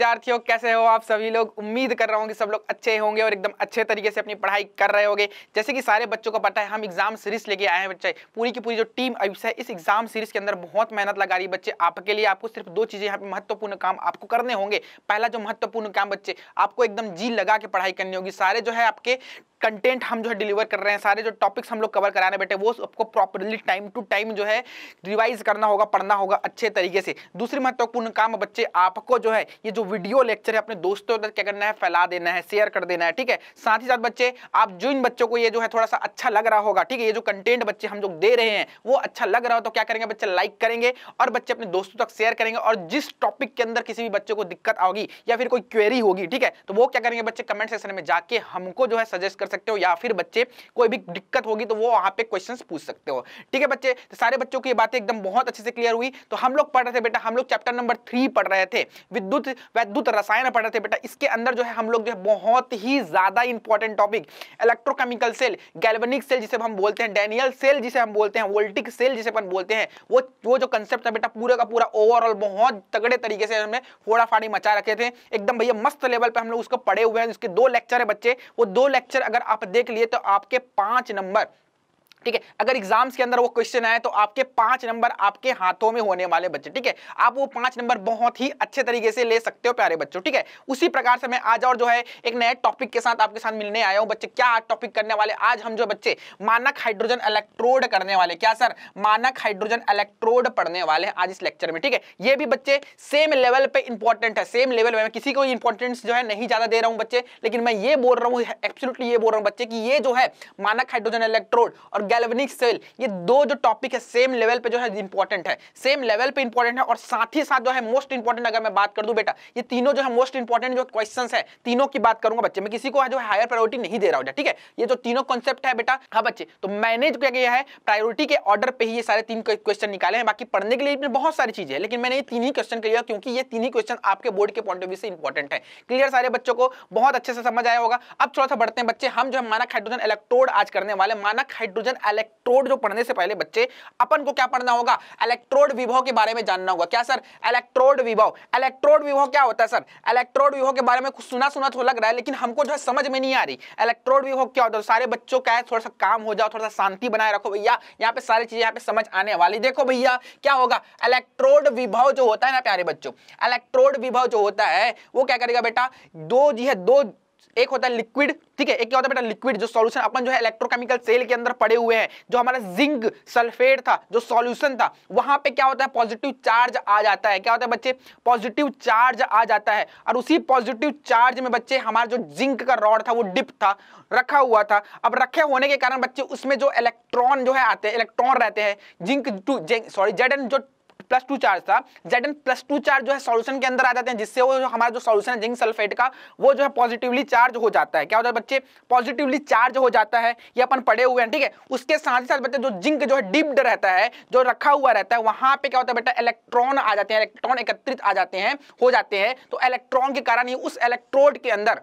विद्यार्थियों कैसे हो आप सभी लोग उम्मीद कर रहा हूँ कि सब लोग अच्छे होंगे और एकदम अच्छे तरीके से अपनी पढ़ाई कर रहे होंगे जैसे कि सारे बच्चों को पता है हम एग्जाम सीरीज लेके आए हैं बच्चे पूरी की पूरी जो टीम अभी है इस एग्जाम सीरीज के अंदर बहुत मेहनत लगा रही है बच्चे आपके लिए आपको सिर्फ दो चीज़ें यहाँ पे महत्वपूर्ण काम आपको करने होंगे पहला जो महत्वपूर्ण काम बच्चे आपको एकदम जी लगा के पढ़ाई करनी होगी सारे जो है आपके कंटेंट हम जो है डिलीवर कर रहे हैं सारे जो टॉपिक्स हम लोग कवर कराने बैठे वो आपको प्रॉपरली टाइम टू टाइम जो है रिवाइज करना होगा पढ़ना होगा अच्छे तरीके से दूसरी महत्वपूर्ण काम बच्चे आपको जो है ये जो वीडियो लेक्चर है अपने दोस्तों तक क्या करना है फैला देना है शेयर कर देना है ठीक है साथ ही साथ बच्चे आप जो इन बच्चों को ये जो है थोड़ा सा अच्छा लग रहा होगा ठीक है ये जो कंटेंट बच्चे हम लोग दे रहे हैं वो अच्छा लग रहा हो तो क्या करेंगे बच्चे लाइक करेंगे और बच्चे अपने दोस्तों तक शेयर करेंगे और जिस टॉपिक के अंदर किसी भी बच्चे को दिक्कत आओगी या फिर कोई क्वेरी होगी ठीक है तो वो क्या करेंगे बच्चे कमेंट सेक्शन में जाके हमको जो है सजेस्ट कर सकते हो या फिर बच्चे कोई भी दिक्कत होगी तो वो वहां पर क्वेश्चन पूछ सकते हो ठीक है बच्चे तो सारे बच्चों की बातें एकदम बहुत अच्छे से क्लियर हुई तो हम लोग पढ़ रहे थे बेटा हम लोग चैप्टर नंबर थ्री पढ़ रहे थे विद्युत वैद्युत रसायन पढ़ रहे थे बेटा इसके अंदर जो है हम लोग जो है बहुत ही ज्यादा important topic electrochemical cell galvanic cell जिसे हम बोलते हैं डेनियल सेल जिसे हम बोलते हैं वोल्टिक सेल जिसे हम बोलते हैं वो वो जो कंसेप्ट था बेटा पूरे का पूरा ओवरऑल बहुत तगड़े तरीके से हमने फोड़ा फाड़ी मचा रखे थे एकदम भैया मस्त लेवल पर हम लोग उसको पढ़े हुए हैं उसके दो लेक्चर है बच्चे वो दो लेक्चर अगर आप देख लिए तो आपके पांच नंबर ठीक है अगर एग्जाम्स के अंदर वो क्वेश्चन आए तो आपके पांच नंबर आपके हाथों में होने वाले बच्चे ठीक है आप वो पांच नंबर बहुत ही अच्छे तरीके से ले सकते हो प्यारे बच्चों ठीक है उसी प्रकार से मैं आज और जो है एक नए टॉपिक के साथ आपके साथ मिलने आया हूँ बच्चे क्या टॉपिक करने वाले आज हम जो बच्चे मानक हाइड्रोजन इलेक्ट्रोड करने वाले क्या सर मानक हाइड्रोजन इलेक्ट्रोड पढ़ने वाले हैं आज इस लेक्चर में ठीक है ये भी बच्चे सेम लेवल पे इंपॉर्टेंट है सेम लेवल में किसी को इंपॉर्टेंस जो है नहीं ज्यादा दे रहा हूँ बच्चे लेकिन मैं ये बोल रहा हूँ एब्सोल्युटली ये बोल रहा हूँ बच्चे की ये जो है मानक हाइड्रोजन इलेक्ट्रोड और गैल्वेनिक सेल ये दो जो टॉपिक है सेम लेवल पे जो है इंपॉर्टेंट है सेम लेवल पे इंपॉर्टेंट है और साथ ही साथ जो है मोस्ट इंपॉर्टेंट अगर मैं बात कर दूं बेटा ये तीनों जो है मोस्ट इंपॉर्टेंट जो क्वेश्चन है तीनों की बात करूंगा बच्चे मैं किसी को जो हायर प्रायोरिटी नहीं दे रहा हूँ ठीक है ये जो तीनों कॉन्सेप्ट है बेटा हाँ बच्चे तो मैंने किया किया है प्रायोरिटी के ऑर्डर पर ही ये सारे तीन क्वेश्चन निकाले हैं बाकी पढ़ने के लिए बहुत सारी चीजें हैं लेकिन मैंने ये तीन ही क्वेश्चन किया क्योंकि ये तीन ही क्वेश्चन आपके बोर्ड के पॉइंट ऑफ व्यू से इंपॉर्टेंट है क्लियर सारे बच्चों को बहुत अच्छे से समझ आया होगा अब थोड़ा सा बढ़ते हैं बच्चे हम जो है मानक हाइड्रोजन इलेक्ट्रोड आज करने वाले मानक हाइड्रोजन इलेक्ट्रोड जो पढ़ने से पहले बच्चे अपन को क्या पढ़ना होगा इलेक्ट्रोड विभव के बारे में जानना होगा क्या सर इलेक्ट्रोड विभव इलेक्ट्रोड विभव क्या होता है सर इलेक्ट्रोड विभव के बारे में कुछ सुना सुना तो लग रहा है लेकिन हमको जो है समझ में नहीं आ रही इलेक्ट्रोड विभव क्या होता है सारे बच्चों का है थोड़ा सा काम हो जाओ थोड़ा सा शांति बनाए रखो भैया यहाँ पे सारी चीजें यहाँ पे समझ आने वाली देखो भैया क्या होगा इलेक्ट्रोड विभव जो होता है ना प्यारे बच्चों इलेक्ट्रोड विभव जो होता है वो क्या करेगा बेटा दो जी है दो एक होता है लिक्विड ठीक है एक क्या होता है बेटा लिक्विड जो सॉल्यूशन अपन जो है इलेक्ट्रोकेमिकल सेल के अंदर पड़े हुए हैं जो हमारा जिंक सल्फेट था जो सॉल्यूशन था वहां पे क्या होता है पॉजिटिव चार्ज आ जाता है क्या होता है बच्चे पॉजिटिव चार्ज आ जाता है और उसी पॉजिटिव चार्ज में बच्चे हमारा जो जिंक का रॉड था वो डिप था रखा हुआ था अब रखे होने के कारण बच्चे उसमें जो इलेक्ट्रॉन जो है आते हैं इलेक्ट्रॉन रहते हैं zinc two sorry Z N जो प्लस टू चार्ज था Z N plus two charge जो है सोल्यूशन के अंदर आ जाते हैं जिससे वो जो हमारा जो सोल्यूशन है जिंक सल्फेट का वो जो है पॉजिटिवली चार्ज हो जाता है क्या होता है बच्चे पॉजिटिवली चार्ज हो जाता है ये अपन पड़े हुए हैं ठीक है उसके साथ ही साथ बच्चे जो जिंक जो है डिप्ड रहता है जो रखा हुआ रहता है वहां पर क्या होता है बेटा इलेक्ट्रॉन आ जाते हैं इलेक्ट्रॉन एकत्रित आ जाते हैं हो जाते हैं तो इलेक्ट्रॉन के कारण ही उस इलेक्ट्रोड के अंदर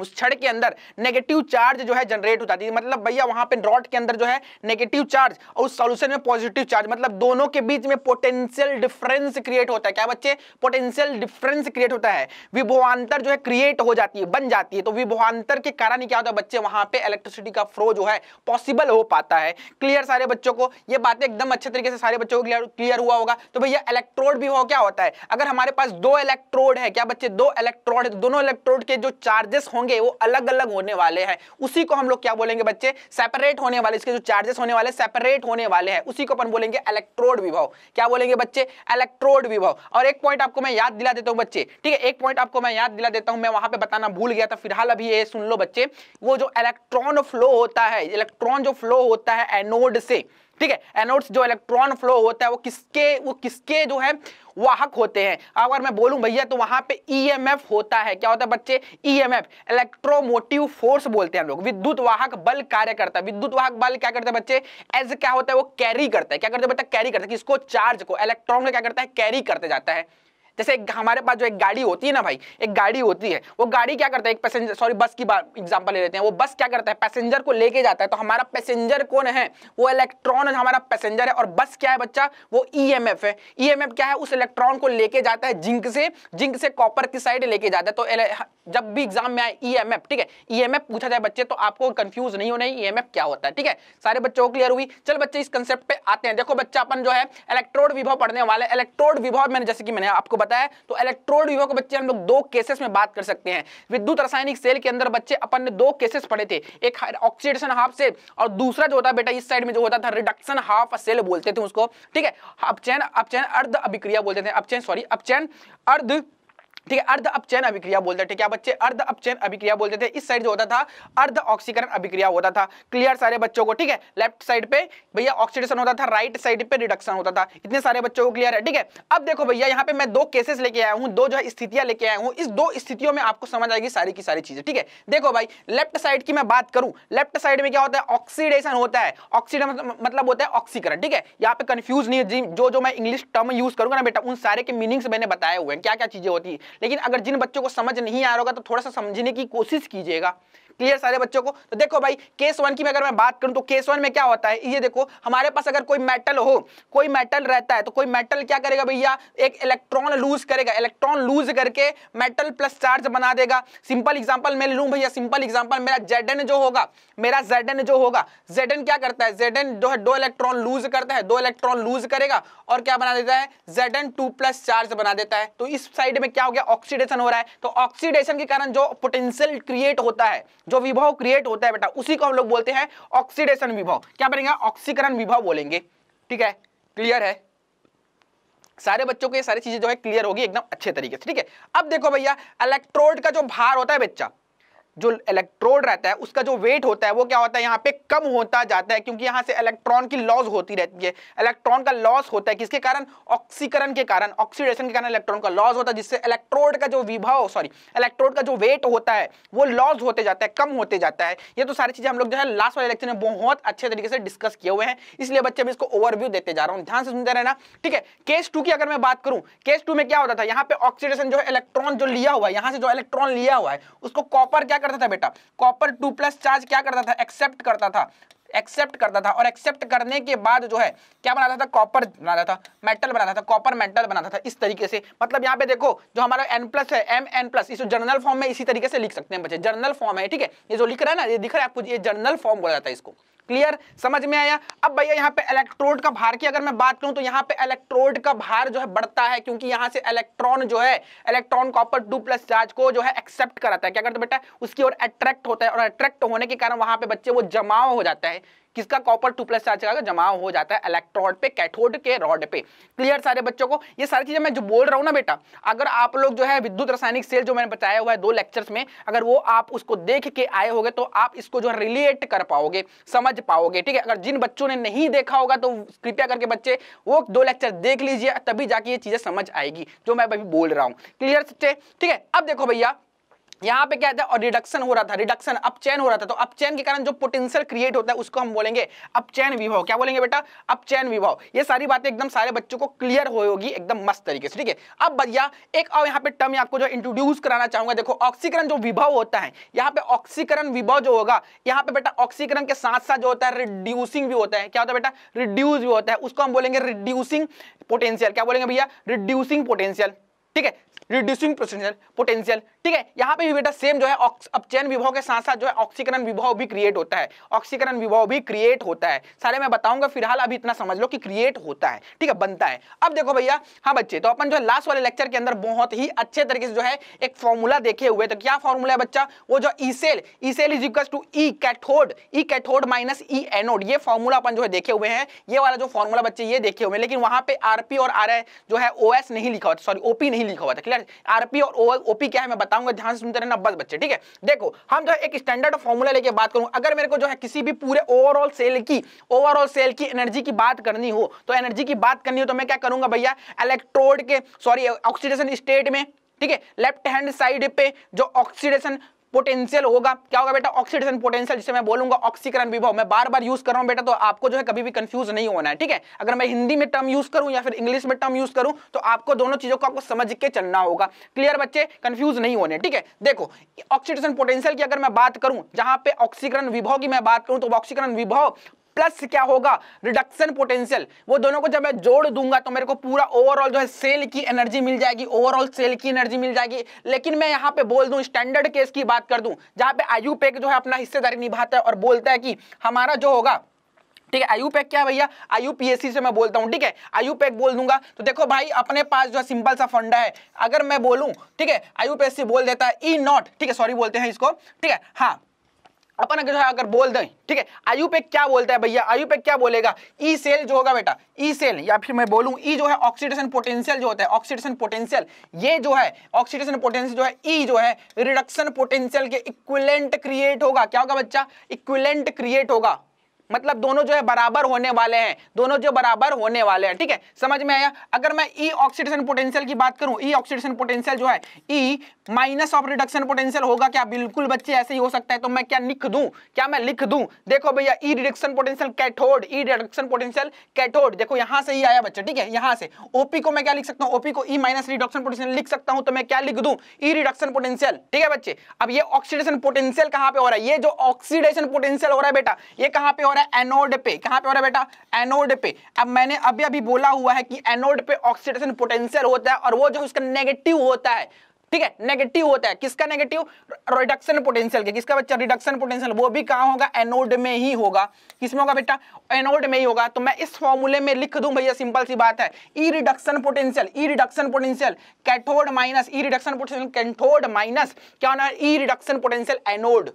उस छड़ के अंदर नेगेटिव चार्ज जो है जनरेट हो जाती है तो मतलब भैया वहां पे ड्रॉट के अंदर जो है नेगेटिव चार्ज और उस सॉल्यूशन में पॉजिटिव चार्ज मतलब दोनों के बीच में पोटेंशियल डिफरेंस क्रिएट होता है क्या बच्चे पोटेंशियल डिफरेंस क्रिएट होता है विभवान्तर जो है क्रिएट हो जाती है बन जाती है तो विभवान्तर के कारण क्या होता है बच्चे वहां पर इलेक्ट्रिसिटी का फ्लो जो है पॉसिबल हो पाता है क्लियर सारे बच्चों को ये बातें एकदम अच्छे तरीके से सारे बच्चों को क्लियर क्लियर हुआ होगा तो भैया इलेक्ट्रोड भी हो क्या होता है अगर हमारे पास दो इलेक्ट्रोड है क्या बच्चे दो इलेक्ट्रोड तो दोनों इलेक्ट्रोड के जो चार्जेस होंगे होंगे वो अलग अलग होने वाले हैं उसी को हम लोग क्या बोलेंगे बच्चे सेपरेट होने वाले इसके जो चार्जेस होने वाले सेपरेट होने वाले हैं उसी को अपन बोलेंगे इलेक्ट्रोड विभव क्या बोलेंगे बच्चे इलेक्ट्रोड विभव और एक पॉइंट आपको मैं याद दिला देता हूँ बच्चे ठीक है एक पॉइंट आपको मैं याद दिला देता हूँ मैं वहां पर बताना भूल गया था फिलहाल अभी ये सुन लो बच्चे वो जो इलेक्ट्रॉन फ्लो होता है इलेक्ट्रॉन जो फ्लो होता है एनोड से ठीक है एनोड्स जो इलेक्ट्रॉन फ्लो होता है वो किसके वो किसके जो है वाहक होते हैं अगर मैं बोलूं भैया तो वहां पे ईएमएफ e होता है क्या होता है बच्चे ईएमएफ इलेक्ट्रोमोटिव फोर्स बोलते हैं हम लोग विद्युत वाहक बल कार्य करता है विद्युत वाहक बल क्या करता है बच्चे एज क्या होता है वो कैरी करता है क्या करता है बेटा कैरी करता है किसको चार्ज को इलेक्ट्रॉन क्या करता है कैरी करते जाता है जैसे एक हमारे पास जो एक गाड़ी होती है ना भाई एक गाड़ी होती है वो गाड़ी क्या करता है एक पैसेंजर सॉरी बस की बात एग्जाम्पल ले लेते हैं वो बस क्या करता है पैसेंजर को लेके जाता है तो हमारा पैसेंजर कौन है वो इलेक्ट्रॉन हमारा पैसेंजर है और बस क्या है बच्चा वो ई e है ई e क्या है उस इलेक्ट्रॉन को लेके जाता है जिंक से जिंक से कॉपर की साइड लेके जाता है तो जब भी एग्जाम में आए ई e ठीक है ई पूछा जाए बच्चे तो आपको कंफ्यूज नहीं होना ई एम क्या होता है ठीक है सारे बच्चों को क्लियर हुई चल बच्चे इस कंसेप्ट पे आते हैं देखो बच्चा अपन जो है इलेक्ट्रोड विभव पढ़ने वाले इलेक्ट्रोड विभव मैंने जैसे कि मैंने आपको बताया तो इलेक्ट्रोड विभव के बच्चे हम लोग दो केसेस में बात कर सकते हैं विद्युत रासायनिक सेल के अंदर बच्चे अपन ने दो केसेस पढ़े थे एक ऑक्सीडेशन हाफ सेल और दूसरा जो होता बेटा इस साइड में जो होता था रिडक्शन हाफ सेल बोलते थे उसको ठीक है अपचैन अपचैन अर्ध अभिक्रिया बोलते थे अपचैन सॉरी अपचैन अर्ध ठीक है अर्ध अपचयन अभिक्रिया बोलते थे क्या बच्चे अर्ध अपचयन अभिक्रिया बोलते थे इस साइड जो होता था अर्ध ऑक्सीकरण अभिक्रिया होता था क्लियर सारे बच्चों को ठीक है लेफ्ट साइड पे भैया ऑक्सीडेशन होता था राइट साइड पे रिडक्शन होता था इतने सारे बच्चों को क्लियर है ठीक है अब देखो भैया यहाँ पे मैं दो केसेस लेके आया हूँ दो जो है स्थितियां लेके आया हूँ इस दो स्थितियों में आपको समझ आएगी सारी की सारी चीजें ठीक है देखो भाई लेफ्ट साइड की मैं बात करूं लेफ्ट साइड में क्या होता है ऑक्सीडेशन होता है ऑक्सीड मतलब, मतलब होता है ऑक्सीकरण ठीक है यहाँ पे कंफ्यूज नहीं है जो जो मैं इंग्लिश टर्म यूज करूंगा ना बेटा उन सारे के मीनिंग्स मैंने बताए हुए हैं क्या क्या चीजें होती है लेकिन अगर जिन बच्चों को समझ नहीं आ रहा होगा तो थोड़ा सा समझने की कोशिश कीजिएगा क्लियर सारे बच्चों को तो देखो भाई केस वन की अगर मैं बात करूं तो केस वन में क्या होता है ये देखो हमारे पास अगर कोई मेटल हो कोई मेटल रहता है तो कोई मेटल क्या करेगा भैया एक इलेक्ट्रॉन लूज करेगा इलेक्ट्रॉन लूज करके मेटल प्लस चार्ज बना देगा सिंपल एग्जाम्पल मैं लूँ भैया सिंपल एग्जाम्पल मेरा जेड जो होगा मेरा जेड जो होगा जेड क्या करता है जेड जो है दो इलेक्ट्रॉन लूज करता है दो इलेक्ट्रॉन लूज करेगा और क्या बना देता है जेड टू प्लस चार्ज बना देता है तो इस साइड में क्या हो गया ऑक्सीडेशन हो रहा है तो ऑक्सीडेशन के कारण जो पोटेंशियल क्रिएट होता है जो विभव क्रिएट होता है बेटा उसी को हम लोग बोलते हैं ऑक्सीडेशन विभव क्या बनेगा ऑक्सीकरण विभव बोलेंगे ठीक है क्लियर है सारे बच्चों को ये सारी चीजें जो है क्लियर होगी एकदम अच्छे तरीके से ठीक है अब देखो भैया इलेक्ट्रोड का जो भार होता है बच्चा जो इलेक्ट्रोड रहता है उसका जो वेट होता है वो क्या होता है यहाँ पे कम होता जाता है क्योंकि यहाँ से इलेक्ट्रॉन की लॉस होती रहती है इलेक्ट्रॉन का लॉस होता है किसके कारण ऑक्सीकरण के कारण ऑक्सीडेशन के कारण इलेक्ट्रॉन का लॉस होता है जिससे इलेक्ट्रोड का जो विभाव सॉरी इलेक्ट्रोड का जो वेट होता है वो लॉस होते जाता है कम होते जाता है ये तो सारी चीजें हम लोग जो है लास्ट वाले लेक्चर में बहुत अच्छे तरीके से डिस्कस किए हुए हैं इसलिए बच्चे मैं इसको ओवरव्यू देते जा रहा हूँ ध्यान से सुनते रहना ठीक है केस टू की अगर मैं बात करूँ केस टू में क्या होता था यहाँ पे ऑक्सीडेशन जो है इलेक्ट्रॉन जो लिया हुआ है यहाँ से जो इलेक्ट्रॉन लिया हुआ है उसको कॉपर क्या कर करता था बेटा कॉपर टू प्लस चार्ज क्या करता था एक्सेप्ट करता था एक्सेप्ट करता था और एक्सेप्ट करने के बाद जो है क्या बनाता था कॉपर बनाता था मेटल बनाता था कॉपर मेटल बनाता था इस तरीके से मतलब यहाँ पे देखो जो हमारा एन प्लस है एम एन प्लस इसको जर्नल फॉर्म में इसी तरीके से लिख सकते हैं बच्चे जर्नल फॉर्म है ठीक है ये जो लिख रहा है ना ये दिख रहा है आपको ये जर्नल फॉर्म बोला जाता है इसको क्लियर समझ में आया अब भैया यहाँ पे इलेक्ट्रोड का भार की अगर मैं बात करूं तो यहाँ पे इलेक्ट्रोड का भार जो है बढ़ता है क्योंकि यहाँ से इलेक्ट्रॉन जो है electron copper two plus charge को जो है एक्सेप्ट कराता है क्या करते बेटा उसकी ओर अट्रैक्ट होता है और अट्रैक्ट होने के कारण वहां पर बच्चे वो जमाव हो जाता है किसका कॉपर टू प्लस चार्ज का जमा हो जाता है इलेक्ट्रोड पे कैथोड के रॉड पे क्लियर सारे बच्चों को ये सारी चीजें मैं जो बोल रहा हूँ ना बेटा अगर आप लोग जो है विद्युत रासायनिक सेल जो मैंने बताया हुआ है दो लेक्चर्स में अगर वो आप उसको देख के आए होगे तो आप इसको जो है रिलेट कर पाओगे समझ पाओगे ठीक है अगर जिन बच्चों ने नहीं देखा होगा तो कृपया करके बच्चे वो दो लेक्चर देख लीजिए तभी जाके ये चीजें समझ आएगी जो मैं अभी बोल रहा हूँ क्लियर ठीक है अब देखो भैया यहाँ पे क्या था और रिडक्शन हो रहा था रिडक्शन अपचैन हो रहा था तो अपचैन के कारण जो पोटेंशियल क्रिएट होता है उसको हम बोलेंगे अपचैन विभाव क्या बोलेंगे बेटा अपचैन विभाव ये सारी बातें एकदम सारे बच्चों को क्लियर होगी एकदम मस्त तरीके से ठीक है अब भैया एक और यहाँ पे टर्म आपको जो इंट्रोड्यूस कराना चाहूंगा देखो ऑक्सीकरण जो विभाव होता है यहाँ पे ऑक्सीकरण विभाव जो होगा यहाँ पे बेटा ऑक्सीकरण के साथ साथ जो होता है रिड्यूसिंग भी होता है क्या होता है बेटा रिड्यूस भी होता है उसको हम बोलेंगे रिड्यूसिंग पोटेंशियल क्या बोलेंगे भैया रिड्यूसिंग पोटेंशियल ठीक है रिड्यूसिंग पोटेंशियल पोटेंशियल ठीक है यहाँ पे भी बेटा सेम जो है अपचयन विभव के साथ साथ जो है ऑक्सीकरण विभव भी क्रिएट होता है ऑक्सीकरण विभव भी क्रिएट होता है सारे मैं बताऊंगा फिलहाल अभी इतना समझ लो कि क्रिएट होता है ठीक है बनता है अब देखो भैया हाँ बच्चे तो अपन जो है लास्ट वाले लेक्चर के अंदर बहुत ही अच्छे तरीके से जो है एक फॉर्मूला देखे हुए तो क्या फॉर्मूला है बच्चा वो जो E cell E cell is equal to E cathode E cathode minus E anode ये फॉर्मूला अपन जो है देखे हुए हैं ये वाला जो फॉर्मूला बच्चे ये देखे हुए हैं लेकिन वहां पर आरपी और आर जो है ओ नहीं लिखा होता सॉरी ओपी नहीं ही लिखा हुआ था क्लियर आरपी और ओपी क्या है मैं बताऊंगा ध्यान से सुनते रहना बस बच्चे ठीक है देखो हम जो है एक स्टैंडर्ड फॉर्मूला लेके बात करूं अगर मेरे को जो है किसी भी पूरे ओवरऑल सेल की ओवरऑल सेल की एनर्जी की बात करनी हो तो एनर्जी की बात करनी हो तो मैं क्या करूंगा भैया इलेक्ट्रोड के सॉरी ऑक्सीडेशन स्टेट में ठीक है लेफ्ट हैंड साइड पे जो ऑक्सीडेशन पोटेंशियल होगा क्या होगा बेटा ऑक्सीडेशन पोटेंशियल जिसे मैं बोलूंगा ऑक्सीकरण विभव मैं बार बार यूज कर रहा हूं बेटा तो आपको जो है कभी भी कंफ्यूज नहीं होना है ठीक है अगर मैं हिंदी में टर्म यूज करूं या फिर इंग्लिश में टर्म यूज करूं तो आपको दोनों चीजों को आपको समझ के चलना होगा क्लियर बच्चे कंफ्यूज नहीं होने ठीक है देखो ऑक्सीडेशन पोटेंशियल की अगर मैं बात करूं जहां पे ऑक्सीकरण विभव की मैं बात करूं तो ऑक्सीकरण विभव प्लस क्या होगा रिडक्शन पोटेंशियल वो दोनों को जब मैं जोड़ दूंगा तो मेरे को पूरा ओवरऑल जो है सेल की एनर्जी मिल जाएगी ओवरऑल सेल की एनर्जी मिल जाएगी लेकिन मैं यहां पे बोल दूं स्टैंडर्ड केस की बात कर दूं जहां पे आयु जो है अपना हिस्सेदारी निभाता है और बोलता है कि हमारा जो होगा ठीक है आयु क्या भैया आयु पीएससी से मैं बोलता हूँ ठीक है आयु पैक बोल दूंगा तो देखो भाई अपने पास जो सिंपल सा फंडा है अगर मैं बोलूँ ठीक है आयु पीएससी बोल देता है ई e नॉट ठीक है सॉरी बोलते हैं इसको ठीक है हाँ अपन अगर अगर बोल दें ठीक है आयु पे क्या बोलता है भैया आयु पे क्या बोलेगा ई e सेल जो होगा बेटा ई e सेल या फिर मैं बोलूं ई e जो है ऑक्सीडेशन पोटेंशियल जो होता है ऑक्सीडेशन पोटेंशियल ये जो है ऑक्सीडेशन पोटेंशियल जो है ई जो है रिडक्शन पोटेंशियल के इक्विलेंट क्रिएट होगा क्या होगा बच्चा इक्विलेंट क्रिएट होगा मतलब दोनों जो है बराबर होने वाले हैं दोनों जो बराबर होने वाले हैं ठीक है समझ में आया अगर मैं ई ऑक्सीडेशन पोटेंशियल की बात करूं ई ऑक्सीडेशन पोटेंशियल जो है E minus of reduction potential होगा क्या बिल्कुल बच्चे ऐसे ही हो सकता है तो मैं क्या लिख दूं क्या मैं लिख दूं देखो भैया E reduction potential cathode E reduction potential cathode देखो यहां से ही आया बच्चा ठीक है यहां से ओपी को मैं क्या लिख सकता हूं ओपी को ई माइनस रिडक्शन पोटेंशियल लिख सकता हूं तो मैं क्या लिख दू ई रिडक्शन पोटेंशियल ठीक है बच्चे अब ये ऑक्सीडेशन पोटेंशियल कहां पे हो रहा है ये जो ऑक्सीडेशन पोटेंशियल हो रहा है बेटा ये कहां पे हो रहा है रहा है एनोड पे कहां पे हो रहा है बेटा एनोड पे अब मैंने अभी अभी बोला हुआ है कि एनोड पे ऑक्सीडेशन पोटेंशियल होता है और वो जो उसका नेगेटिव होता है ठीक है नेगेटिव होता है किसका नेगेटिव रिडक्शन पोटेंशियल के किसका बच्चा रिडक्शन पोटेंशियल वो भी कहा होगा एनोड में ही होगा किसमें होगा बेटा एनोड में ही होगा तो मैं इस फॉर्मूले में लिख दूं भैया सिंपल सी बात है E reduction potential E reduction potential cathode minus E reduction potential cathode minus क्या होना ई रिडक्शन पोटेंशियल एनोड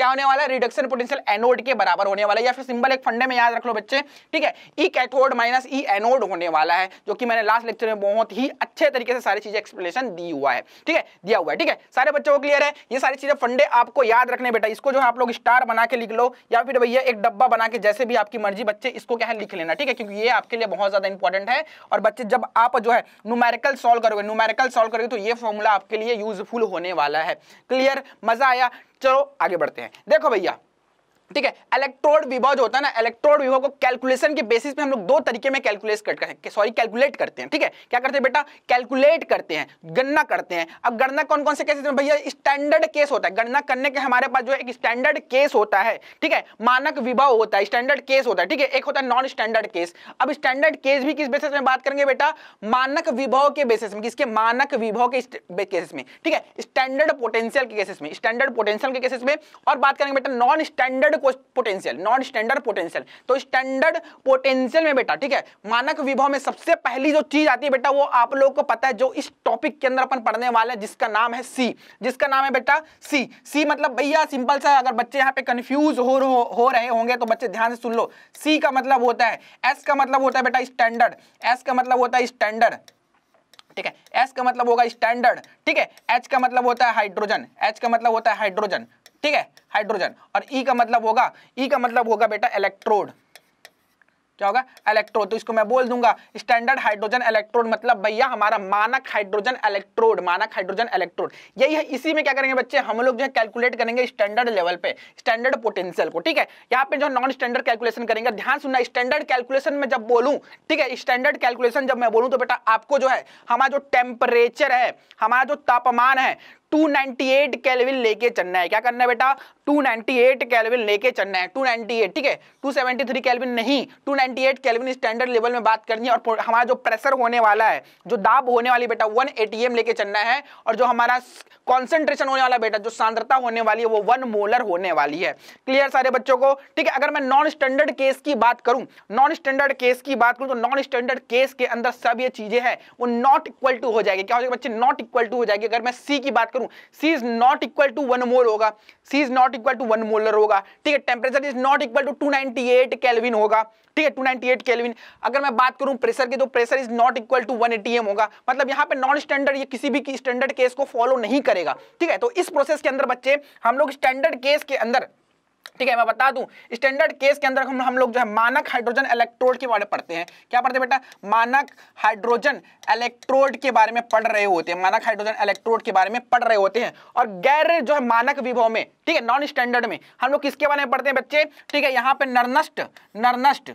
क्या होने वाला है रिडक्शन पोटेंशियल एनोड के बराबर होने वाला है या फिर सिंबल एक फंडे में याद रख लो बच्चे ठीक है E cathode minus E anode होने वाला है जो कि मैंने लास्ट लेक्चर में बहुत ही अच्छे तरीके से सारी चीजें एक्सप्लेनेशन दी हुआ है ठीक है दिया हुआ है ठीक है सारे बच्चों को क्लियर है ये सारी चीजें फंडे आपको याद रखने बेटा इसको जो है आप लोग स्टार बना के लिख लो या फिर भैया एक डब्बा बना के जैसे भी आपकी मर्जी बच्चे इसको क्या है लिख लेना ठीक है क्योंकि ये आपके लिए बहुत ज्यादा इंपॉर्टेंट है और बच्चे जब आप जो है न्यूमेरिकल सॉल्व करोगे न्यूमेरिकल सॉल्व करोगे तो ये फॉर्मूला आपके लिए यूजफुल होने वाला है क्लियर मजा आया चलो आगे बढ़ते हैं देखो भैया ठीक है इलेक्ट्रोड विभव जो होता है ना इलेक्ट्रोड विभव को कैलकुलेशन के बेसिस पे हम लोग दो तरीके में कैलकुलेट करते हैं सॉरी कैलकुलेट करते हैं ठीक है क्या करते हैं बेटा कैलकुलेट करते हैं गणना करते हैं अब गणना कौन कौन से कैसे भैया स्टैंडर्ड केस होता है गणना करने के हमारे पास जो एक स्टैंडर्ड केस होता है ठीक है मानक विभव होता है स्टैंडर्ड केस होता है ठीक है एक होता है नॉन स्टैंडर्ड केस अब स्टैंडर्ड केस भी किस बेसिस में बात करेंगे बेटा मानक विभव के बेसिस में किसके मानक विभव के केसेस में ठीक है स्टैंडर्ड पोटेंशियल के केसेस में स्टैंडर्ड पोटेंशियल के केसेस में और बात करेंगे बेटा non standard potential non standard potential तो स्टैंडर्ड पोटेंशियल में बेटा ठीक है मानक विभव में सबसे पहली जो चीज आती है बेटा वो आप लोगों को पता है जो इस टॉपिक के अंदर अपन पढ़ने वाले हैं जिसका नाम है सी जिसका नाम है बेटा सी सी मतलब भैया सिंपल सा अगर बच्चे यहाँ पे कंफ्यूज हो, हो, हो रहे होंगे तो बच्चे ध्यान से सुन लो सी का मतलब होता है एस का मतलब होता है बेटा स्टैंडर्ड एस का मतलब होता है स्टैंडर्ड ठीक है एस का मतलब होगा स्टैंडर्ड ठीक है एच का मतलब होता है हाइड्रोजन एच का मतलब होता है हाइड्रोजन ठीक है हाइड्रोजन और ई e का मतलब होगा ई e का मतलब होगा बेटा इलेक्ट्रोड क्या होगा इलेक्ट्रोड तो इसको मैं बोल दूंगा स्टैंडर्ड हाइड्रोजन इलेक्ट्रोड मतलब भैया हमारा मानक हाइड्रोजन इलेक्ट्रोड मानक हाइड्रोजन इलेक्ट्रोड यही है इसी में क्या करेंगे बच्चे हम लोग जो है कैलकुलेट करेंगे स्टैंडर्ड लेवल पे स्टैंडर्ड पोटेंशियल को ठीक है यहाँ पे जो नॉन स्टैंडर्ड कैलकुलेशन करेंगे ध्यान सुनना स्टैंडर्ड कैलकुलेशन में जब बोलूँ ठीक है स्टैंडर्ड कैलकुलेशन जब मैं बोलूँ तो बेटा आपको जो है हमारा जो टेम्परेचर है हमारा जो तापमान है 298 केल्विन लेके चलना है क्या करना है बेटा 298 केल्विन लेके चलना है 298 ठीक है 273 केल्विन नहीं 298 केल्विन स्टैंडर्ड लेवल में बात करनी है और हमारा जो प्रेशर होने वाला है जो दाब होने वाली बेटा 1 एटीएम लेके चलना है और जो हमारा कॉन्सेंट्रेशन होने वाला बेटा जो सांद्रता होने वाली है वो वन मोलर होने वाली है क्लियर सारे बच्चों को ठीक है अगर मैं नॉन स्टैंडर्ड केस की बात करूं नॉन स्टैंडर्ड केस की बात करूं तो नॉन स्टैंडर्ड केस के अंदर सब ये चीजें हैं वो नॉट इक्वल टू हो जाएगी क्या हो जाएगी बच्चे नॉट इक्वल टू हो जाएगी अगर मैं सी की बात करूं C is not equal to one mole होगा C is not equal to one molar होगा ठीक है temperature is not equal to two ninety eight kelvin होगा ठीक है टू नाइनटी एट कैलविन अगर मैं बात करूं प्रेशर की तो pressure is not equal to one ATM होगा मतलब यहाँ पे नॉन स्टैंडर्ड ये किसी भी स्टैंडर्ड केस को फॉलो नहीं करेगा ठीक है तो इस प्रोसेस के अंदर बच्चे हम लोग स्टैंडर्ड केस के अंदर ठीक है मैं बता दूं स्टैंडर्ड केस के अंदर हम हम लोग जो है मानक हाइड्रोजन इलेक्ट्रोड के बारे में पढ़ते हैं क्या पढ़ते हैं बेटा मानक हाइड्रोजन इलेक्ट्रोड के बारे में पढ़ रहे होते हैं मानक हाइड्रोजन इलेक्ट्रोड के बारे में पढ़ रहे होते हैं और गैर जो है मानक विभव में ठीक है नॉन स्टैंडर्ड में हम लोग किसके बारे में पढ़ते हैं बच्चे ठीक है यहाँ पे नरनस्ट नरनस्ट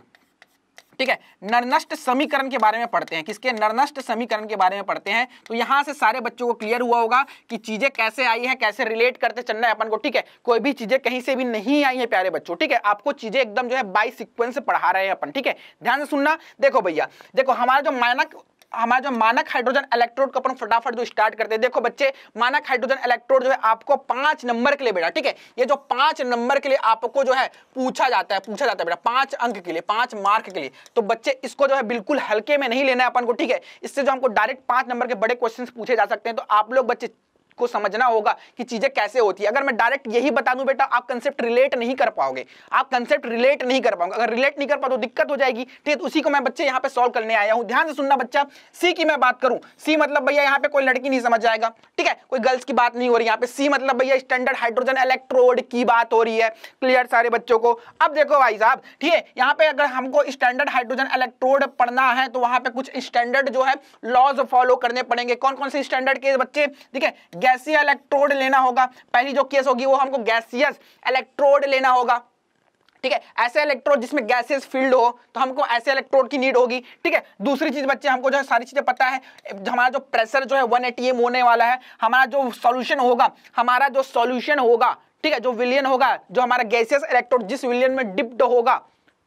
ठीक है नरनष्ट समीकरण के बारे में पढ़ते हैं किसके नरनष्ट समीकरण के बारे में पढ़ते हैं तो यहाँ से सारे बच्चों को क्लियर हुआ होगा कि चीजें कैसे आई है कैसे रिलेट करते चल रहे अपन को ठीक है कोई भी चीजें कहीं से भी नहीं आई है प्यारे बच्चों ठीक है आपको चीजें एकदम जो है बाई सिक्वेंस पढ़ा रहे हैं अपन ठीक है ध्यान से सुनना देखो भैया देखो हमारा जो मानक हमारा जो मानक हाइड्रोजन इलेक्ट्रोड को अपन फटाफट जो स्टार्ट करते हैं देखो बच्चे मानक हाइड्रोजन इलेक्ट्रोड जो है आपको पांच नंबर के लिए बेटा ठीक है ये जो पांच नंबर के लिए आपको जो है पूछा जाता है पूछा जाता है बेटा पांच अंक के लिए पांच मार्क के लिए तो बच्चे इसको जो है बिल्कुल हल्के में नहीं लेना है अपन को ठीक है इससे जो हमको डायरेक्ट पांच नंबर के बड़े क्वेश्चन पूछे जा सकते हैं तो आप लोग बच्चे को समझना होगा कि चीजें कैसे होती है अगर मैं डायरेक्ट यही बता दूं बेटा आप कंसेप्ट रिलेट नहीं कर पाओगे आप कंसेप्ट रिलेट नहीं कर पाओगे अगर रिलेट नहीं कर पाओ तो दिक्कत हो जाएगी ठीक उसी को मैं बच्चे यहाँ पे सॉल्व करने आया हूँ ध्यान से सुनना बच्चा सी की मैं बात करूँ सी मतलब भैया यहाँ पे कोई लड़की नहीं समझ जाएगा ठीक है कोई गर्ल्स की बात नहीं हो रही यहाँ पे सी मतलब भैया स्टैंडर्ड हाइड्रोजन इलेक्ट्रोड की बात हो रही है क्लियर सारे बच्चों को अब देखो भाई साहब ठीक है यहाँ पे अगर हमको स्टैंडर्ड हाइड्रोजन इलेक्ट्रोड पढ़ना है तो वहां पे कुछ स्टैंडर्ड जो है लॉज फॉलो करने पड़ेंगे कौन कौन से स्टैंडर्ड के बच्चे ठीक है गैसीय इलेक्ट्रोड लेना होगा पहली जो केस होगी वो हमको गैसियस इलेक्ट्रोड लेना होगा ठीक है ऐसे इलेक्ट्रोड जिसमें गैसेस फील्ड हो तो हमको ऐसे इलेक्ट्रोड की नीड होगी ठीक है दूसरी चीज बच्चे हमको जो है सारी चीजें पता है हमारा जो प्रेशर जो है वन एटीएम होने वाला है हमारा जो सॉल्यूशन होगा हमारा जो सॉल्यूशन होगा ठीक है जो विलियन होगा जो हमारा गैसियस इलेक्ट्रोड जिस विलियन में डिप्ड होगा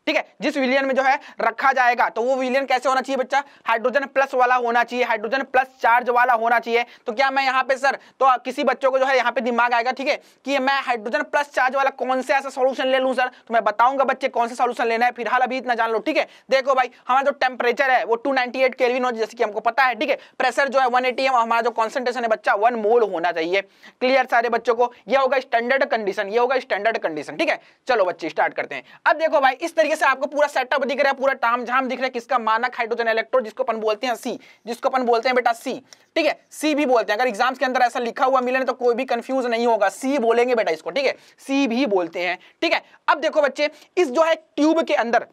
ठीक है जिस विलियन में जो है रखा जाएगा तो वो विलियन कैसे होना चाहिए बच्चा हाइड्रोजन प्लस वाला होना चाहिए हाइड्रोजन प्लस चार्ज वाला होना चाहिए तो क्या मैं यहाँ पे सर तो किसी बच्चों को जो है यहाँ पे दिमाग आएगा ठीक है कि मैं हाइड्रोजन प्लस चार्ज वाला कौन से ऐसा सोल्यूशन ले लूँ सर तो मैं बताऊंगा बच्चे कौन सा सोल्यूशन लेना है फिलहाल अभी इतना जान लो ठीक है देखो भाई हमारा जो टेम्परेचर है वो टू नाइनटी एट हो जैसे कि हमको पता है ठीक है प्रेशर जो है वन एटी एम हमारा जो कॉन्सेंट्रेशन है बच्चा वन मोल होना चाहिए क्लियर सारे बच्चों को यह होगा स्टैंडर्ड कंडीशन ये होगा स्टैंडर्ड कंडीशन ठीक है चलो बच्चे स्टार्ट करते हैं अब देखो भाई इस तरीके तरीके से आपको पूरा सेटअप दिख रहा है पूरा टाम झाम दिख रहा है किसका मानक हाइड्रोजन इलेक्ट्रोड जिसको अपन बोलते हैं सी जिसको अपन बोलते हैं बेटा सी ठीक है सी भी बोलते हैं अगर एग्जाम्स के अंदर ऐसा लिखा हुआ मिले तो कोई भी कंफ्यूज नहीं होगा सी बोलेंगे बेटा इसको ठीक है सी भी बोलते हैं ठीक है अब देखो बच्चे इस जो है ट्यूब के अंदर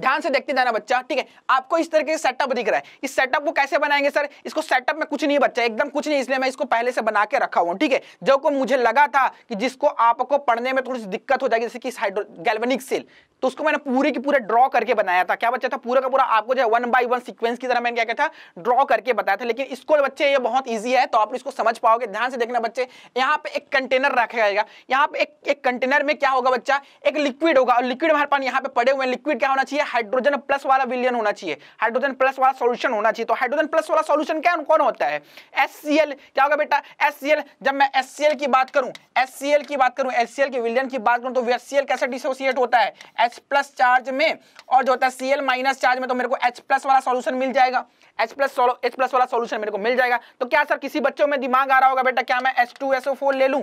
ध्यान से देखते जाना बच्चा ठीक है आपको इस तरीके से सेटअप दिख रहा है इस सेटअप को कैसे बनाएंगे सर इसको सेटअप में कुछ नहीं बच्चा एकदम कुछ नहीं इसलिए मैं इसको पहले से बना के रखा हुआ ठीक है जो को मुझे लगा था कि जिसको आपको पढ़ने में थोड़ी सी दिक्कत हो जाएगी जैसे कि हाइड्रो गैल्वेनिक सेल तो उसको मैंने पूरे की पूरे ड्रॉ करके बनाया था क्या बच्चा था पूरा का पूरा आपको जो है वन बाई वन सिक्वेंस की तरह मैंने क्या क्या था ड्रॉ करके बताया था लेकिन इसको बच्चे ये बहुत ईजी है तो आप इसको समझ पाओगे ध्यान से देखना बच्चे यहाँ पे एक कंटेनर रखा जाएगा यहाँ पे एक कंटेनर में क्या होगा बच्चा एक लिक्विड होगा और लिक्विड हमारे पास यहाँ पे पड़े हुए लिक्विड क्या होना चाहिए हाइड्रोजन प्लस वाला विलियन होना चाहिए हाइड्रोजन प्लस वाला सॉल्यूशन होना चाहिए तो हाइड्रोजन प्लस वाला सॉल्यूशन क्या कौन होता है एस क्या होगा बेटा एस जब मैं एस की बात करूं एस की बात करूं एस के विलियन की बात करूं तो एस कैसे डिसोसिएट होता है एच प्लस चार्ज में और जो होता है सी माइनस चार्ज में तो मेरे को एच प्लस वाला सॉल्यूशन मिल जाएगा एच प्लस एच प्लस वाला सॉल्यूशन मेरे को मिल जाएगा तो क्या सर किसी बच्चों में दिमाग आ रहा होगा बेटा क्या मैं H two S O four ले लूँ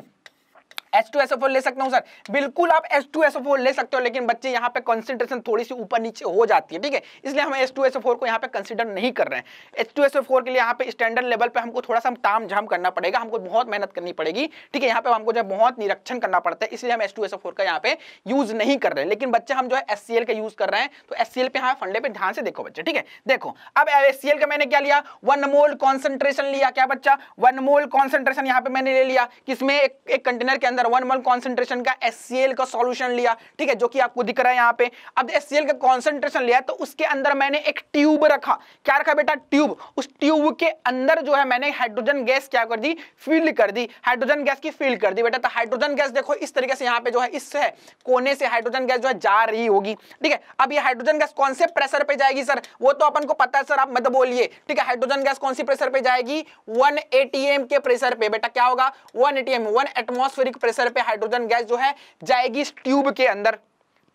H2SO4 ले सकता हूँ सर बिल्कुल आप H2SO4 ले सकते हो लेकिन बच्चे यहाँ पे कंसेंट्रेशन थोड़ी सी ऊपर नीचे हो जाती है ठीक है इसलिए हम H2SO4 को यहाँ पे कंसिडर नहीं कर रहे हैं H2SO4 के लिए यहाँ पे स्टैंडर्ड लेवल पे हमको थोड़ा सा हम ताम झाम करना पड़ेगा हमको बहुत मेहनत करनी पड़ेगी ठीक है यहाँ पे हमको जो बहुत निरीक्षण करना पड़ता है इसलिए हम H2SO4 का यहाँ पे यूज नहीं कर रहे हैं लेकिन बच्चे हम जो है एस का यूज कर रहे हैं तो एस पे यहाँ फंडे पे ध्यान से देखो बच्चे ठीक है देखो अब एस का मैंने क्या लिया वन मोल कॉन्सेंट्रेशन लिया क्या बच्चा वन मोल कॉन्सेंट्रेशन यहाँ पे मैंने ले लिया किसमें एक कंटेनर के अंदर अंदर वन मल कॉन्सेंट्रेशन का एस का सोल्यूशन लिया ठीक है जो कि आपको दिख रहा है यहाँ पे अब एस का कॉन्सेंट्रेशन लिया तो उसके अंदर मैंने एक ट्यूब रखा क्या रखा बेटा ट्यूब उस ट्यूब के अंदर जो है मैंने हाइड्रोजन गैस क्या कर दी फिल कर दी हाइड्रोजन गैस की फिल कर दी बेटा तो हाइड्रोजन गैस देखो इस तरीके से यहाँ पे जो है इस है कोने से हाइड्रोजन गैस जो है जा रही होगी ठीक है अब ये हाइड्रोजन गैस कौन से प्रेशर पे जाएगी सर वो तो अपन को पता है सर आप मत बोलिए ठीक है हाइड्रोजन गैस कौन सी प्रेशर पे जाएगी वन एटीएम के प्रेशर पे बेटा क्या होगा one ATM one atmospheric pressure pressure पे हाइड्रोजन गैस जो है जाएगी इस ट्यूब के अंदर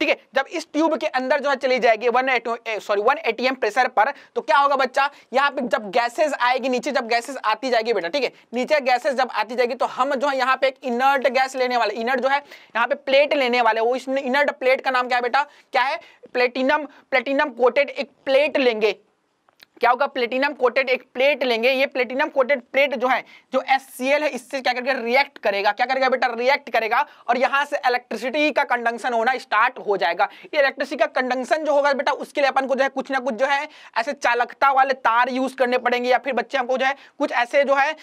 ठीक है जब इस ट्यूब के अंदर जो है चली जाएगी one at sorry one ATM pressure पर तो क्या होगा बच्चा यहाँ पे जब गैसेस आएगी नीचे जब गैसेस आती जाएगी बेटा ठीक है नीचे गैसेस जब आती जाएगी तो हम जो है यहाँ पे एक इनर्ट गैस लेने वाले इनर्ट जो है यहाँ पे प्लेट लेने वाले वो इस इनर्ट प्लेट का नाम क्या है बेटा क्या है प्लेटिनम प्लेटिनम कोटेड एक प्लेट लेंगे क्या होगा प्लेटिनम कोटेड एक प्लेट लेंगे ये प्लेटिनम कोटेड प्लेट जो है जो एस है इससे क्या करके रिएक्ट करेगा क्या करेगा बेटा रिएक्ट करेगा और यहाँ से इलेक्ट्रिसिटी का कंडक्शन होना स्टार्ट हो जाएगा ये इलेक्ट्रिसिटी का कंडक्शन जो होगा बेटा उसके लिए अपन को जो है कुछ ना कुछ जो है ऐसे चालकता वाले तार यूज करने पड़ेंगे या फिर बच्चे हमको जो है कुछ ऐसे जो है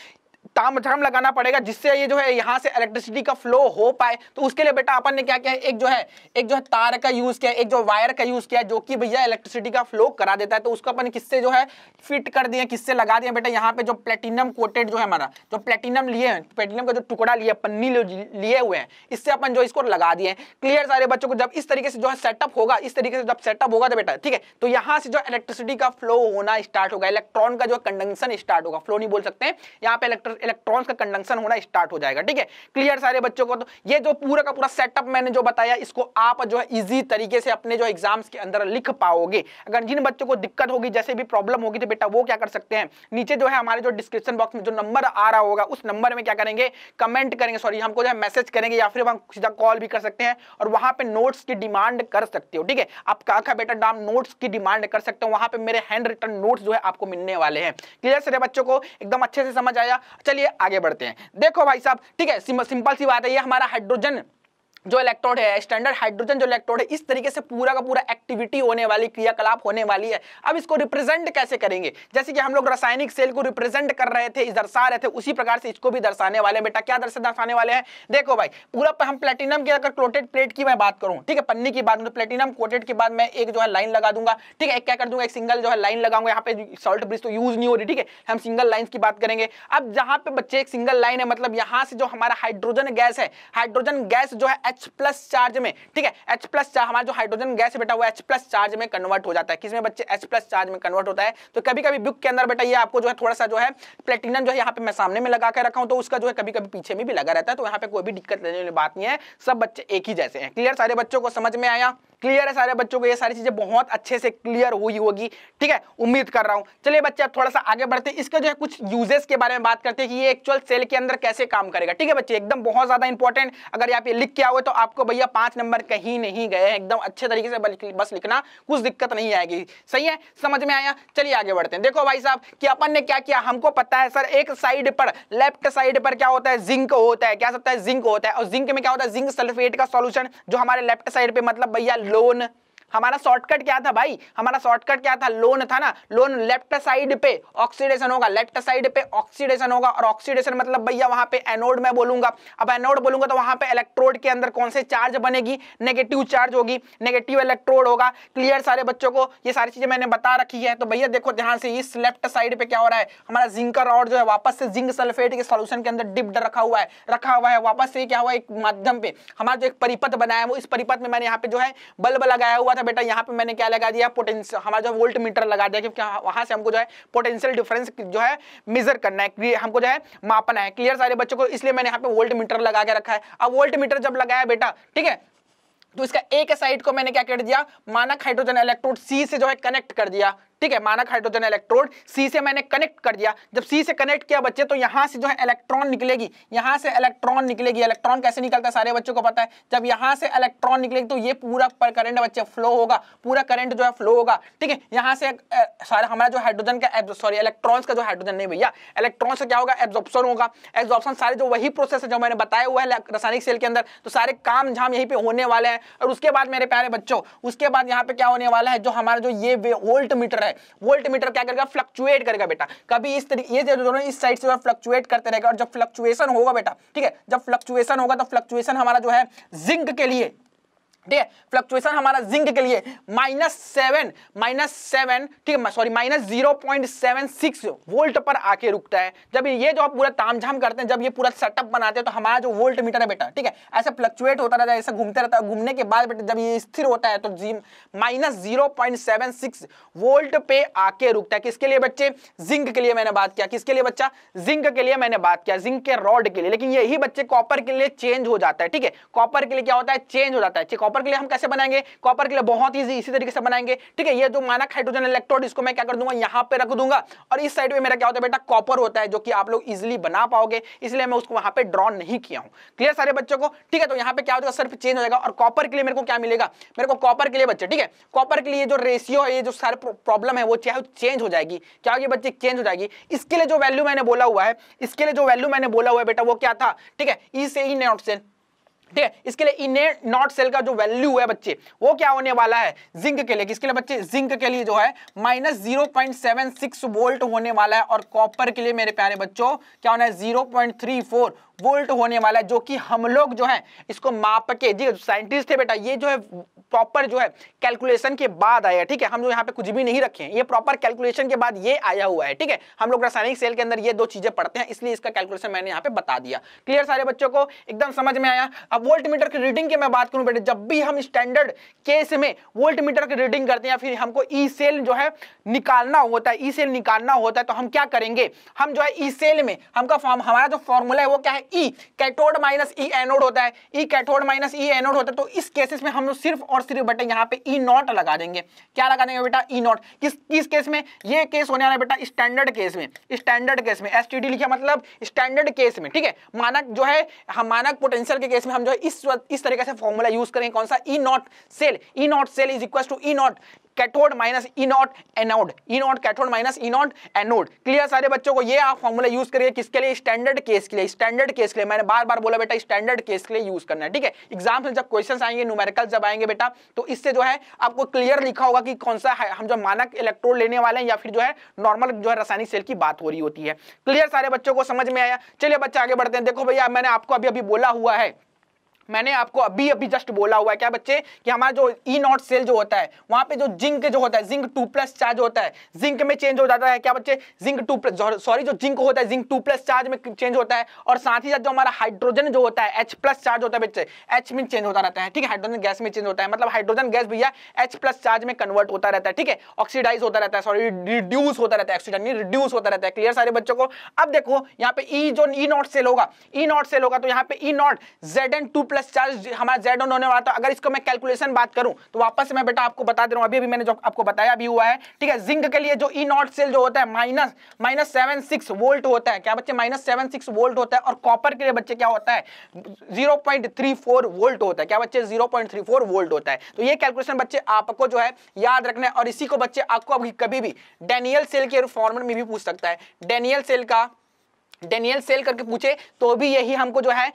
ताम लगाना पड़ेगा जिससे ये जो है यहाँ से इलेक्ट्रिसिटी का फ्लो हो पाए तो उसके लिए बेटा अपन ने क्या किया एक जो है एक जो है तार का यूज किया एक जो वायर का यूज किया जो कि भैया इलेक्ट्रिसिटी का फ्लो करा देता है तो उसको अपन किससे जो है फिट कर दिए किससे लगा दिए बेटा यहाँ पे जो प्लेटिनम कोटेड जो है हमारा जो प्लेटिनम लिए हैं प्लेटिनम का जो टुकड़ा लिया पन्नी लिए हुए हैं इससे अपन जो इसको लगा दिए क्लियर सारे बच्चों को जब इस तरीके से जो है सेटअप होगा इस तरीके से जब सेटअप होगा तो बेटा ठीक है तो यहाँ से जो इलेक्ट्रिसिटी का फ्लो होना स्टार्ट होगा इलेक्ट्रॉन का जो कंडक्शन स्टार्ट होगा फ्लो नहीं बोल सकते यहाँ पे इलेक्ट्रो इलेक्ट्रॉन्स का कंडक्शन होना स्टार्ट हो जाएगा ठीक है क्लियर सारे बच्चों को तो ये जो पूरा का पूरा सेटअप मैंने जो बताया इसको आप जो है इजी तरीके से अपने जो एग्जाम्स के अंदर लिख पाओगे अगर जिन बच्चों को दिक्कत होगी जैसे भी प्रॉब्लम होगी तो बेटा वो क्या कर सकते हैं नीचे जो है हमारे जो डिस्क्रिप्शन बॉक्स में जो नंबर आ रहा होगा उस नंबर में क्या करेंगे कमेंट करेंगे सॉरी हमको जो है मैसेज करेंगे या फिर हम सीधा कॉल भी कर सकते हैं और वहां पर नोट्स की डिमांड कर सकते हो ठीक है आप काका बेटा डाम नोट्स की डिमांड कर सकते हो वहां पर मेरे हैंड रिटर्न नोट्स जो है आपको मिलने वाले हैं क्लियर सर बच्चों को एकदम अच्छे से समझ आया चलिए आगे बढ़ते हैं देखो भाई साहब ठीक है सिंपल सी बात है ये हमारा हाइड्रोजन जो इलेक्ट्रोड है स्टैंडर्ड हाइड्रोजन जो इलेक्ट्रोड है इस तरीके से पूरा का पूरा एक्टिविटी होने वाली क्रियाकलाप होने वाली है अब इसको रिप्रेजेंट कैसे करेंगे जैसे कि हम लोग रासायनिक सेल को रिप्रेजेंट कर रहे थे दर्शा रहे थे उसी प्रकार से इसको भी दर्शाने वाले बेटा क्या दर्शा दर्शाने वाले हैं देखो भाई पूरा हम प्लेटिनम की अगर क्लोटेड प्लेट की मैं बात करूँ ठीक है पन्नी की बात करूँ प्लेटिनम कोटेड के बाद मैं एक जो है लाइन लगा दूंगा ठीक है एक क्या कर दूंगा एक सिंगल जो है लाइन लगाऊंगा यहाँ पे सॉल्ट ब्रिज तो यूज नहीं हो रही ठीक है हम सिंगल लाइन की बात करेंगे अब जहाँ पे बच्चे एक सिंगल लाइन है मतलब यहाँ से जो हमारा हाइड्रोजन गैस है हाइड्रोजन गैस जो है एच प्लस चार्ज में ठीक है एच प्लस चार्ज हमारा जो हाइड्रोजन गैस बेटा वो एच प्लस चार्ज में कन्वर्ट हो जाता है किसमें बच्चे एच प्लस चार्ज में कन्वर्ट होता है तो कभी कभी बुक के अंदर बेटा ये आपको जो है थोड़ा सा जो है प्लेटिनम जो है यहाँ पे मैं सामने में लगा कर रखा हूँ तो उसका जो है कभी कभी पीछे में भी लगा रहता है तो यहाँ पे कोई भी दिक्कत लेने वाली बात नहीं है सब बच्चे एक ही जैसे हैं क्लियर सारे बच्चों को समझ में आया क्लियर है सारे बच्चों को ये सारी चीजें बहुत अच्छे से क्लियर हुई होगी ठीक है उम्मीद कर रहा हूं चलिए बच्चे अब थोड़ा सा आगे बढ़ते हैं इसके जो है कुछ यूजेस के बारे में बात करते हैं कि ये एक्चुअल सेल के अंदर कैसे काम करेगा ठीक है बच्चे एकदम बहुत ज्यादा इंपॉर्टेंट अगर यहाँ पे लिख के आओ तो आपको भैया पांच नंबर कहीं नहीं गए एकदम अच्छे तरीके से बस लिखना कुछ दिक्कत नहीं आएगी सही है समझ में आया चलिए आगे बढ़ते हैं देखो भाई साहब कि अपन ने क्या किया हमको पता है सर एक साइड पर लेफ्ट साइड पर क्या होता है जिंक होता है क्या सकता है जिंक होता है और जिंक में क्या होता है जिंक सल्फेट का सोल्यूशन जो हमारे लेफ्ट साइड पर मतलब भैया लोन हमारा शॉर्टकट क्या था भाई हमारा शॉर्टकट क्या था लोन था ना लोन लेफ्ट साइड पे ऑक्सीडेशन होगा लेफ्ट साइड पे ऑक्सीडेशन होगा और ऑक्सीडेशन मतलब भैया वहां पे एनोड में बोलूंगा अब एनोड बोलूंगा तो वहां पे इलेक्ट्रोड के अंदर कौन से चार्ज बनेगी नेगेटिव चार्ज होगी नेगेटिव इलेक्ट्रोड होगा क्लियर सारे बच्चों को ये सारी चीजें मैंने बता रखी है तो भैया देखो ध्यान से इस लेफ्ट साइड पे क्या हो रहा है हमारा जिंक और रॉड जो है वापस से जिंक सल्फेट के सोल्यूशन के अंदर डिप्ड रखा हुआ है रखा हुआ है वापस से क्या हुआ एक माध्यम पे हमारा जो एक परिपथ बनाया है वो इस परिपथ में मैंने यहाँ पे जो है बल्ब लगाया हुआ था बेटा यहाँ पे मैंने क्या लगा दिया पोटेंशियल हमारा जो वोल्ट मीटर लगा दिया क्योंकि वहां से हमको जो है पोटेंशियल डिफरेंस जो है मेजर करना है हमको जो है मापना है क्लियर सारे बच्चों को इसलिए मैंने यहाँ पे वोल्ट मीटर लगा के रखा है अब वोल्ट मीटर जब लगाया बेटा ठीक है तो इसका एक साइड को मैंने क्या कर दिया मानक हाइड्रोजन इलेक्ट्रोड सी से जो है कनेक्ट कर दिया ठीक है मानक हाइड्रोजन इलेक्ट्रोड सी से मैंने कनेक्ट कर दिया जब सी से कनेक्ट किया बच्चे तो यहां से जो है इलेक्ट्रॉन निकलेगी यहां से इलेक्ट्रॉन निकलेगी इलेक्ट्रॉन कैसे निकलता है सारे बच्चों को पता है जब यहां से इलेक्ट्रॉन निकलेगी तो ये पूरा पर करंट बच्चे फ्लो होगा पूरा करंट जो है फ्लो होगा ठीक है यहां से सारा हमारा जो हाइड्रोजन का सॉरी इलेक्ट्रॉन्स का जो हाइड्रोजन नहीं भैया इलेक्ट्रॉन से क्या होगा एब्जॉर्प्शन होगा एब्जॉर्प्शन सारे जो वही प्रोसेस है जो मैंने बताया हुआ है रासायनिक सेल के अंदर तो सारे काम झाम यहीं पे होने वाले हैं और उसके बाद मेरे प्यारे बच्चों उसके बाद यहाँ पे क्या होने वाला है जो हमारा जो ये वोल्ट मीटर है वोल्ट मीटर क्या करेगा फ्लक्चुएट करेगा बेटा कभी इस तरीके ये दोनों इस साइड से फ्लक्चुएट करते रहेगा और जब फ्लक्चुएशन होगा बेटा ठीक है जब फ्लक्चुएशन होगा तो फ्लक्चुएशन हमारा जो है जिंक के लिए ठीक है फ्लक्चुएशन हमारा जिंक के लिए माइनस सेवन माइनस सेवन ठीक है sorry minus zero point seven six volt पर आके रुकता है जब ये जो आप पूरा तामझाम करते हैं जब ये पूरा सेटअप बनाते हैं तो हमारा जो वोल्ट मीटर है बेटा ठीक है ऐसे फ्लक्चुएट होता रहता है ऐसे घूमते रहता है घूमने के बाद बेटा जब ये स्थिर होता है तो minus zero point seven six volt पे आके रुकता है किसके लिए बच्चे जिंक के लिए मैंने बात किया किसके लिए बच्चा जिंक के लिए मैंने बात किया जिंक के रॉड के लिए लेकिन यही बच्चे कॉपर के लिए चेंज हो जाता है ठीक है कॉपर के लिए क्या होता है चेंज हो जाता है कॉपर के लिए हम कैसे बनाएंगे कॉपर के लिए बहुत ईजी इसी तरीके से बनाएंगे ठीक है ये जो मानक हाइड्रोजन इलेक्ट्रोड इसको मैं क्या कर दूंगा यहाँ पे रख दूंगा और इस साइड में मेरा क्या होता है बेटा कॉपर होता है जो कि आप लोग इजिली बना पाओगे इसलिए मैं उसको वहां पर ड्रॉ नहीं किया हूँ क्लियर सारे बच्चों को ठीक है तो यहाँ पे क्या होगा सिर्फ चेंज हो जाएगा और कॉपर के लिए मेरे को क्या मिलेगा मेरे को कॉपर के लिए बच्चे ठीक है कॉपर के लिए जो रेशियो है ये जो सारे प्रॉब्लम है वो चाहे चेंज हो जाएगी क्या होगी बच्चे चेंज हो जाएगी इसके लिए जो वैल्यू मैंने बोला हुआ है इसके लिए जो वैल्यू मैंने बोला हुआ है बेटा वो क्या था ठीक है ई e से ई e नॉट ठीक है इसके लिए इन नॉट सेल का जो वैल्यू है बच्चे वो क्या होने वाला है जिंक के लिए किसके लिए बच्चे जिंक के लिए जो है minus zero point seven six volt होने वाला है और कॉपर के लिए मेरे प्यारे बच्चों क्या होना है zero point three four volt होने वाला है जो कि हम लोग जो है इसको माप के जी साइंटिस्ट थे बेटा ये जो है प्रॉपर जो है कैलकुलेशन के बाद आया है ठीक है हम लोग यहाँ पे कुछ भी नहीं रखे हैं ये प्रॉपर कैलकुलेशन के बाद ये आया हुआ है ठीक है हम लोग रासायनिक सेल के अंदर ये दो चीजें पढ़ते हैं इसलिए इसका कैलकुलेशन मैंने यहाँ पे बता दिया क्लियर सारे बच्चों को एकदम समझ में आया अब वोल्ट मीटर की रीडिंग की मैं बात करूं बेटे जब भी हम स्टैंडर्ड केस में वोल्ट मीटर की रीडिंग करते हैं या फिर हमको ई सेल जो है निकालना होता है ई सेल निकालना होता है तो हम क्या करेंगे हम जो है ई सेल में हमका फॉर्म हमारा जो फॉर्मूला है वो क्या है ई कैटोड माइनस ई एनोड होता है ई कैटोड माइनस ई एनोड होता है तो इस केसेस में हम सिर्फ और सिर्फ बेटे यहाँ पे ई e नॉट लगा देंगे क्या लगा देंगे बेटा ई e नॉट किस किस केस में ये केस होने वाला है बेटा स्टैंडर्ड केस में स्टैंडर्ड केस में एस लिखा मतलब स्टैंडर्ड केस में ठीक है मानक जो है हम मानक पोटेंशियल के केस में हम समझो इस इस तरीके से फॉर्मूला यूज करेंगे कौन सा E naught cell E naught cell is equal to E naught cathode minus E naught anode E naught cathode minus E naught anode clear सारे बच्चों को ये आप फॉर्मूला यूज करिए किसके लिए स्टैंडर्ड केस के लिए स्टैंडर्ड केस के लिए मैंने बार बार बोला बेटा स्टैंडर्ड केस के लिए यूज करना है ठीक है एग्जाम में जब क्वेश्चन आएंगे न्यूमेरिकल जब आएंगे बेटा तो इससे जो है आपको क्लियर लिखा होगा कि कौन सा है हम जो मानक इलेक्ट्रोड लेने वाले हैं या फिर जो है नॉर्मल जो है रासायनिक सेल की बात हो रही होती है क्लियर सारे बच्चों को समझ में आया चलिए बच्चे आगे बढ़ते हैं देखो भैया मैंने आपको अभी अभी बोला हुआ है मैंने आपको अभी अभी जस्ट बोला हुआ है क्या बच्चे कि हमारा जो ई नॉट सेल जो होता है वहां पे जो जिंक जो होता है जिंक टू प्लस चार्ज होता है जिंक में चेंज हो जाता है क्या बच्चे जिंक टू प्लस सॉरी जो जिंक होता है जिंक टू प्लस चार्ज में चेंज होता है और साथ ही साथ जो हमारा हाइड्रोजन जो होता है एच प्लस चार्ज होता है बच्चे एच में चेंज होता रहता है ठीक है हाइड्रोजन गैस में चेंज होता है मतलब हाइड्रोजन गैस भैया एच प्लस चार्ज में कन्वर्ट होता रहता है ठीक है ऑक्सीडाइज होता रहता है सॉरी रिड्यूस होता रहता है ऑक्सीजन रिड्यूस होता रहता है क्लियर सारे बच्चों को अब देखो यहाँ पे ई e जो ई नॉट सेल होगा ई नॉट सेल होगा तो यहाँ पे E naught Z N two plus charge हमारा जेड ऑन होने वाला था अगर इसको मैं कैलकुलेशन बात करूं तो वापस मैं बेटा आपको बता दे रहा हूं अभी अभी मैंने जो आपको बताया अभी हुआ है ठीक है जिंक के लिए जो ई नॉट सेल जो होता है minus minus seven six volt होता है क्या बच्चे माइनस सेवन सिक्स वोल्ट होता है और कॉपर के लिए बच्चे क्या होता है zero point three four volt होता है क्या बच्चे zero point three four volt होता है तो ये कैलकुलेशन बच्चे आपको जो है याद रखना है और इसी को बच्चे आपको अभी कभी भी डेनियल सेल के फॉर्मेट में भी पूछ सकता है डेनियल सेल का डेनियल सेल करके पूछे तो भी यही हमको जो है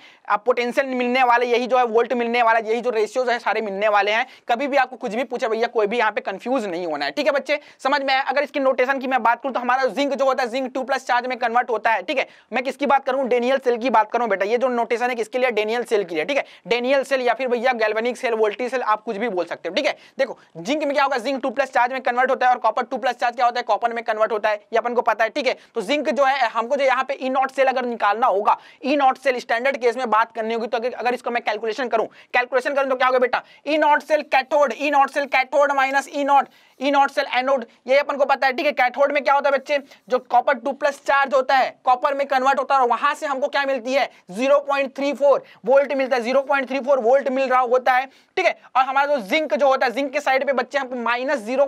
पोटेंशियल मिलने वाले यही जो है वोल्ट मिलने वाला यही जो रेशियोज है सारे मिलने वाले हैं कभी भी आपको कुछ भी पूछे भैया कोई भी यहाँ पे कंफ्यूज नहीं होना है ठीक है बच्चे समझ में अगर इसकी नोटेशन की मैं बात करूँ तो हमारा जिंक जो होता है जिंक टू प्लस चार्ज में कन्वर्ट होता है ठीक है मैं किसकी बात करूँ डेनियल सेल की बात करूँ बेटा ये जो नोटेशन है किसके लिए डेनियल सेल के लिए ठीक है डेनियल सेल या फिर भैया गैल्वेनिक सेल वोल्टी सेल आप कुछ भी बोल सकते हो ठीक है देखो जिंक में क्या होगा जिंक टू प्लस चार्ज में कन्वर्ट होता है और कॉपर टू प्लस चार्ज क्या होता है कॉपर में कन्वर्ट होता है ये अपन को पता है ठीक है तो जिंक जो है हमको जो यहाँ पे नॉट सेल अगर निकालना होगा E naught cell standard case में बात करनी होगी तो अगर इसको मैं कैलकुलेशन करूं कैलकुलेशन करूं तो क्या होगा बेटा E naught cell cathode E naught cell cathode minus E naught E naught cell anode ये अपन को पता है ठीक है कैथोड में क्या होता है बच्चे जो कॉपर टू प्लस चार्ज होता है कॉपर में कन्वर्ट होता है और वहां से हमको क्या मिलती है 0.34 वोल्ट मिलता है 0.34 वोल्ट मिल रहा होता है ठीक है और हमारा जो जिंक जो होता है जिंक के साइड पे बच्चे हमको माइनस जीरो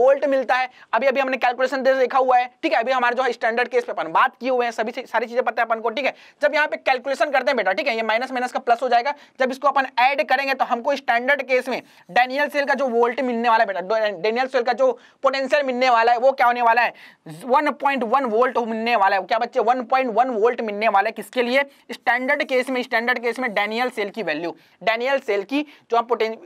वोल्ट मिलता है अभी अभी हमने कैलकुलेशन देखा हुआ है ठीक है अभी हमारे जो है स्टैंडर्ड केस पे अपन बात की हुए हैं सभी सारी चीजें पता है अपन को ठीक है जब यहाँ पे कैलकुलेशन करते हैं बेटा ठीक है ये माइनस माइनस का प्लस हो जाएगा जब इसको अपन ऐड करेंगे तो हमको स्टैंडर्ड केस में डेनियल सेल का जो वोल्ट मिलने वाला है बेटा डेनियल सेल का जो पोटेंशियल मिलने वाला है वो क्या होने वाला है वन वोल्ट मिलने वाला है क्या बच्चे वन वोल्ट मिलने वाला है किसके लिए स्टैंडर्ड केस में स्टैंडर्ड केस में डेनियल सेल की वैल्यू डेनियल सेल की जो हम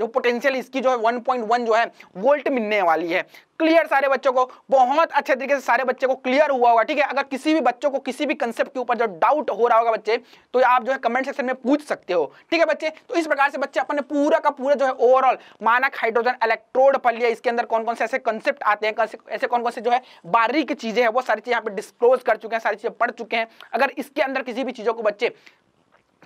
जो पोटेंशियल इसकी जो है 1.1 जो है वोल्ट मिलने वाली है क्लियर सारे बच्चों को बहुत अच्छे तरीके से सारे बच्चे को क्लियर हुआ होगा ठीक है अगर किसी भी बच्चों को किसी भी कंसेप्ट के ऊपर जो डाउट हो रहा होगा बच्चे तो आप जो है कमेंट सेक्शन में पूछ सकते हो ठीक है बच्चे तो इस प्रकार से बच्चे अपने पूरा का पूरा जो है ओवरऑल मानक हाइड्रोजन इलेक्ट्रोड पर लिया इसके अंदर कौन कौन से ऐसे कंसेप्ट आते हैं ऐसे कौन कौन से जो है बारीक चीजें हैं वो सारी चीज यहाँ पे डिस्क्लोज कर चुके हैं सारी चीजें पढ़ चुके हैं अगर इसके अंदर किसी भी चीजों को बच्चे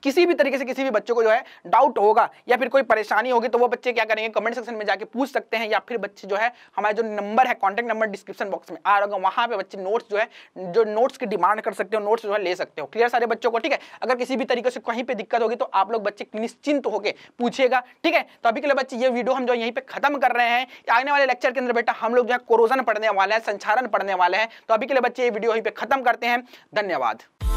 किसी भी तरीके से किसी भी बच्चे को जो है डाउट होगा या फिर कोई परेशानी होगी तो वो बच्चे क्या करेंगे कमेंट सेक्शन में जाके पूछ सकते हैं या फिर बच्चे जो है हमारे जो नंबर है कॉन्टैक्ट नंबर डिस्क्रिप्शन बॉक्स में आ रहा वहाँ पे बच्चे नोट्स जो है जो नोट्स की डिमांड कर सकते हो नोट्स जो है ले सकते हो क्लियर सारे बच्चों को ठीक है अगर किसी भी तरीके से कहीं पर दिक्कत होगी तो आप लोग बच्चे निश्चिंत होकर पूछेगा ठीक है तो अभी के लिए बच्चे ये वीडियो हम जो यहीं पर खत्म कर रहे हैं आने वाले लेक्चर के अंदर बेटा हम लोग जो है कोरोजन पढ़ने वाले हैं संचारण पढ़ने वाले हैं तो अभी के लिए बच्चे ये वीडियो यहीं पर खत्म करते हैं धन्यवाद